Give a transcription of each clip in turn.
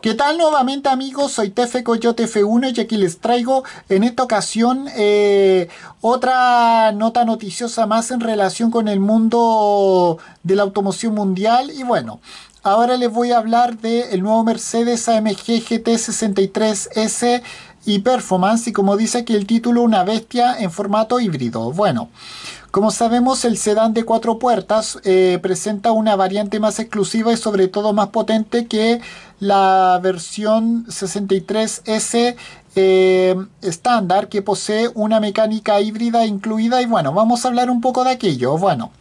¿Qué tal nuevamente amigos? Soy Tefe Coyote F1 y aquí les traigo en esta ocasión eh, otra nota noticiosa más en relación con el mundo de la automoción mundial y bueno, ahora les voy a hablar del nuevo Mercedes AMG GT63S y performance y como dice aquí el título una bestia en formato híbrido. Bueno, como sabemos el sedán de cuatro puertas eh, presenta una variante más exclusiva y sobre todo más potente que la versión 63S eh, estándar que posee una mecánica híbrida incluida y bueno, vamos a hablar un poco de aquello. Bueno.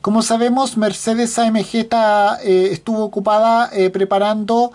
Como sabemos, Mercedes AMG eh, estuvo ocupada preparando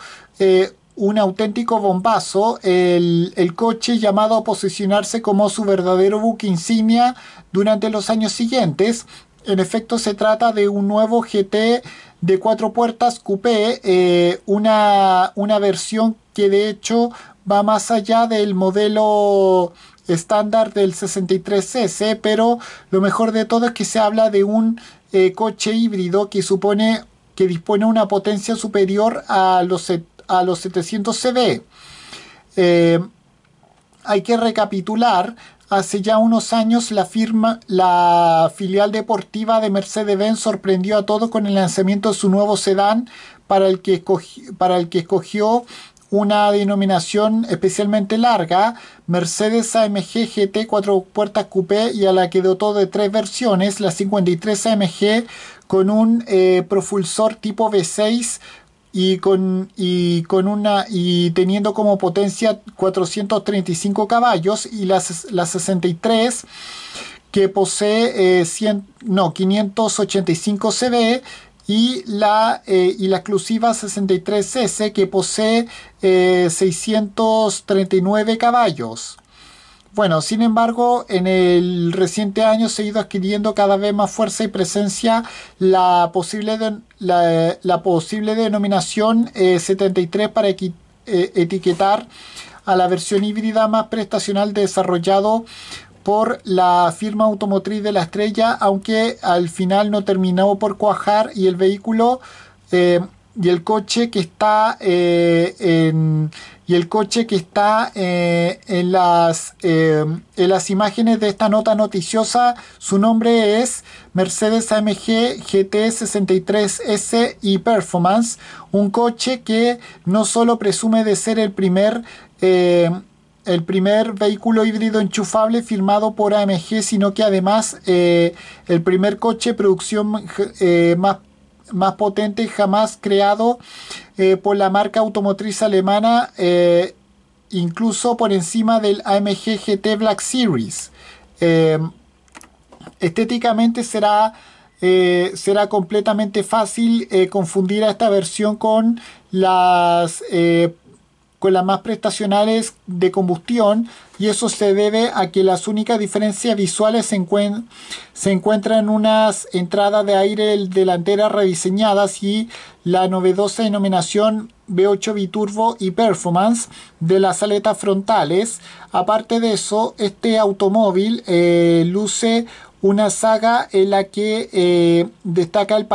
un auténtico bombazo, el, coche llamado a posicionarse como su verdadero buque insignia durante los años siguientes. En efecto, se trata de un nuevo GT de cuatro puertas coupé, eh, una, una versión que de hecho va más allá del modelo estándar del 63S, pero lo mejor de todo es que se habla de un eh, coche híbrido que supone que dispone una potencia superior a los 70 los 700 CD. Eh, hay que recapitular, hace ya unos años la firma, la filial deportiva de Mercedes-Benz sorprendió a todos con el lanzamiento de su nuevo sedán para el que, escogió, para el que escogió una denominación especialmente larga, Mercedes AMG GT 4 puertas coupé y a la que dotó de tres versiones, la 53 AMG con un eh, propulsor tipo V6 y con, con una y teniendo como potencia 435 caballos y la 63 que posee 585 eh, CB y la, eh, y la exclusiva 63S que posee 639 eh, caballos. Bueno, sin embargo, en el reciente año se ha ido adquiriendo cada vez más fuerza y presencia la posible, la, posible denominación 73 eh, para eh, etiquetar a la versión híbrida más prestacional desarrollado por la firma automotriz de la estrella, aunque al final no terminó por cuajar y el vehículo eh, y el coche que está en y el coche que está eh, en, las, eh, en las imágenes de esta nota noticiosa, su nombre es Mercedes AMG GT63S y Performance, un coche que no solo presume de ser el primer... Eh, el primer vehículo híbrido enchufable firmado por AMG, sino que además el primer coche producción más más potente jamás creado eh, por la marca automotriz alemana, eh, incluso por encima del AMG GT Black Series. Eh, estéticamente será, será completamente fácil confundir a esta versión con las con las más prestacionales de combustión y eso se debe a que las únicas diferencias visuales se, encuentran en unas entradas de aire delanteras rediseñadas y la novedosa denominación V8 biturbo y performance de las aletas frontales. Aparte de eso, este automóvil eh, luce una saga en la que eh, destaca el,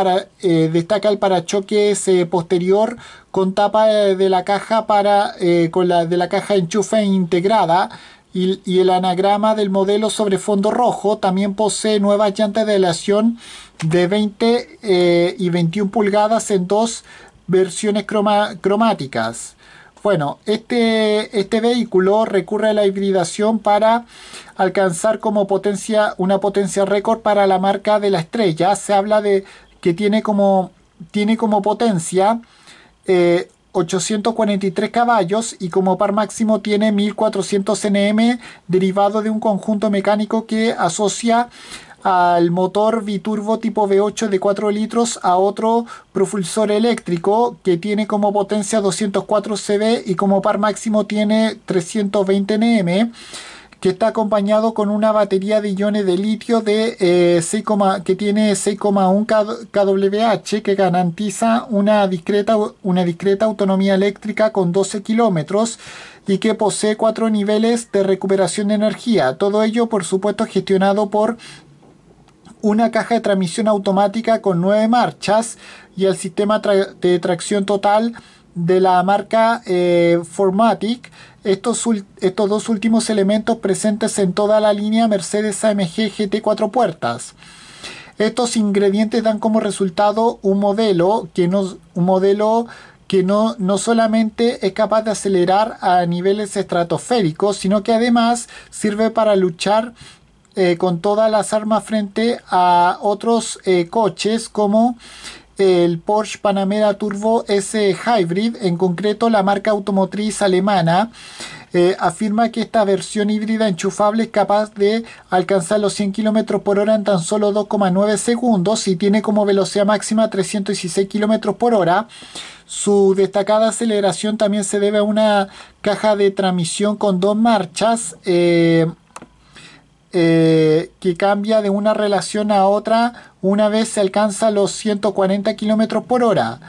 eh, el parachoques posterior con tapa de la caja para con la de la caja enchufe integrada y, y, el anagrama del modelo sobre fondo rojo también posee nuevas llantas de aleación de 20 y 21 pulgadas en dos versiones cromáticas. Bueno, este, este vehículo recurre a la hibridación para alcanzar como potencia una potencia récord para la marca de la estrella. Se habla de que tiene como, tiene como potencia 843 eh, caballos y como par máximo tiene 1400 Nm derivado de un conjunto mecánico que asocia al motor biturbo tipo V8 de 4 litros a otro propulsor eléctrico que tiene como potencia 204 CV y como par máximo tiene 320 Nm que está acompañado con una batería de iones de litio de eh, que tiene 6,1 kWh que garantiza una discreta, una discreta autonomía eléctrica con 12 kilómetros y que posee cuatro niveles de recuperación de energía. Todo ello, por supuesto, gestionado por una caja de transmisión automática con nueve marchas y el sistema de tracción total de la marca eh, Formatic. Estos, estos dos últimos elementos presentes en toda la línea Mercedes AMG GT 4 puertas. Estos ingredientes dan como resultado un modelo que un modelo que no, no solamente es capaz de acelerar a niveles estratosféricos, sino que además sirve para luchar eh, con todas las armas frente a otros eh, coches como el Porsche Panamera Turbo S Hybrid, en concreto la marca automotriz alemana, eh, afirma que esta versión híbrida enchufable es capaz de alcanzar los 100 km por hora en tan solo 2,9 segundos y tiene como velocidad máxima 316 km por hora. Su destacada aceleración también se debe a una caja de transmisión con dos marchas. Eh, que cambia de una relación a otra una vez se alcanza los 140 kilómetros por hora.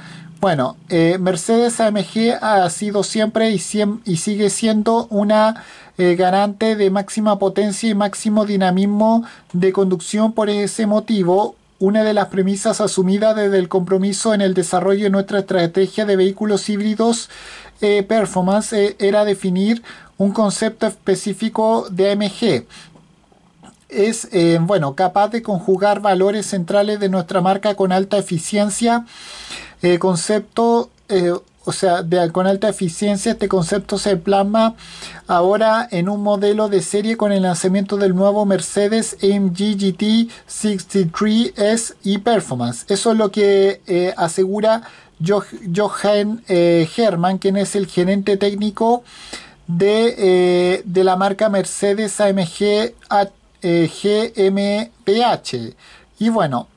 Bueno, eh, Mercedes AMG ha sido siempre y, sigue siendo una eh, garante de máxima potencia y máximo dinamismo de conducción por ese motivo. Una de las premisas asumidas desde el compromiso en el desarrollo de nuestra estrategia de vehículos híbridos performance era definir un concepto específico de AMG es eh, bueno, capaz de conjugar valores centrales de nuestra marca con alta eficiencia. Eh, concepto, eh, o sea, de, con alta eficiencia, este concepto se plasma ahora en un modelo de serie con el lanzamiento del nuevo Mercedes AMG GT 63S y Performance. Eso es lo que asegura Johan Hermann quien es el gerente técnico de, de la marca Mercedes AMG H GMPH. Eh, y bueno,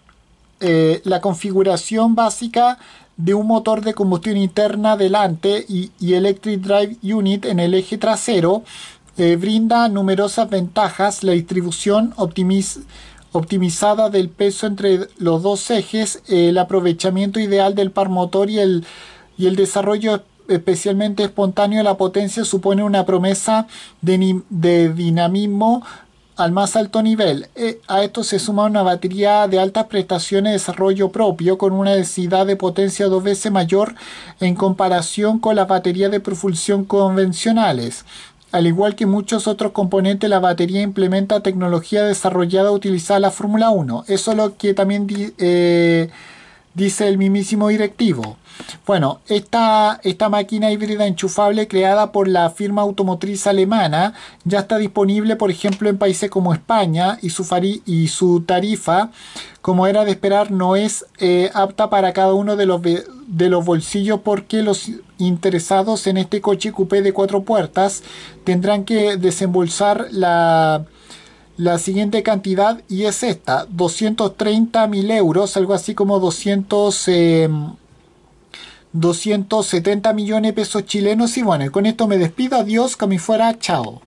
eh, la configuración básica de un motor de combustión interna delante y, Electric Drive Unit en el eje trasero eh, brinda numerosas ventajas. La distribución optimizada del peso entre los dos ejes, el aprovechamiento ideal del par motor y el, y el desarrollo especialmente espontáneo de la potencia supone una promesa de dinamismo al más alto nivel. Eh, a esto se suma una batería de altas prestaciones de desarrollo propio con una densidad de potencia dos veces mayor en comparación con las baterías de propulsión convencionales. Al igual que muchos otros componentes, la batería implementa tecnología desarrollada utilizada en la Fórmula 1. Eso es lo que también... Eh, dice el mismísimo directivo. Bueno, esta, esta, máquina híbrida enchufable creada por la firma automotriz alemana ya está disponible, por ejemplo, en países como España y su, tarifa, como era de esperar, no es eh, apta para cada uno de los, de los bolsillos porque los interesados en este coche coupé de cuatro puertas tendrán que desembolsar la la siguiente cantidad y es esta, 230 mil euros, algo así como 200... 270 em, millones de pesos chilenos y bueno, con esto me despido, adiós, que fuera, chao.